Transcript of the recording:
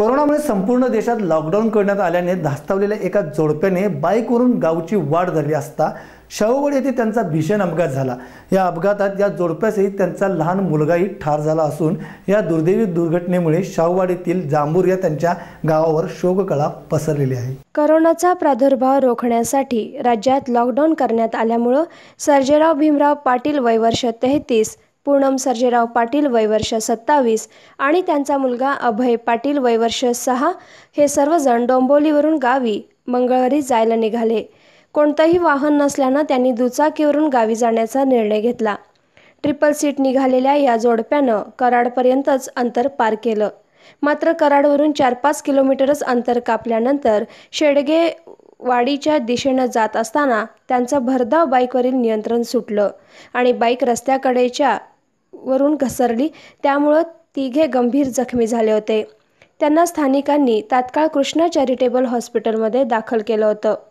कोरोनामुळे संपूर्ण देशात लॉकडाऊन करण्यात आल्याने धास्तावलेल्या एका जोडप्याने बाईकवरून गावची वाढ धरली असता शाहूगड येथे त्यांचा भीषण अपघात झाला या अपघातात या जोडप्यासहित त्यांचा लहान मुलगाही ठार झाला असून या दुर्दैवी दुर्घटनेमुळे शाहूवाड येथील जांभूर या त्यांच्या गावावर शोककळा पसरलेली आहे करोनाचा प्रादुर्भाव रोखण्यासाठी राज्यात लॉकडाऊन करण्यात आल्यामुळं सर्जेराव भीमराव पाटील वयवर्ष तेहतीस पूनम सर्जेराव पाटील वयवर्ष सत्तावीस आणि त्यांचा मुलगा अभय पाटील वयवर्ष सहा हे सर्वजण डोंबोलीवरून गावी मंगळवारी जायला निघाले कोणतंही वाहन नसल्यानं त्यांनी दुचाकीवरून गावी जाण्याचा निर्णय घेतला ट्रिपल सीट निघालेल्या या जोडप्यानं कराडपर्यंतच अंतर पार केलं मात्र कराडवरून चार पाच किलोमीटरच अंतर कापल्यानंतर शेडगे वाडीच्या दिशेनं जात असताना त्यांचं भरधाव बाईकवरील नियंत्रण सुटलं आणि बाईक रस्त्याकडेच्या वरून घसरली त्यामुळं तिघे गंभीर जखमी झाले होते त्यांना स्थानिकांनी तात्काळ कृष्णा चॅरिटेबल हॉस्पिटलमध्ये दाखल केलं होतं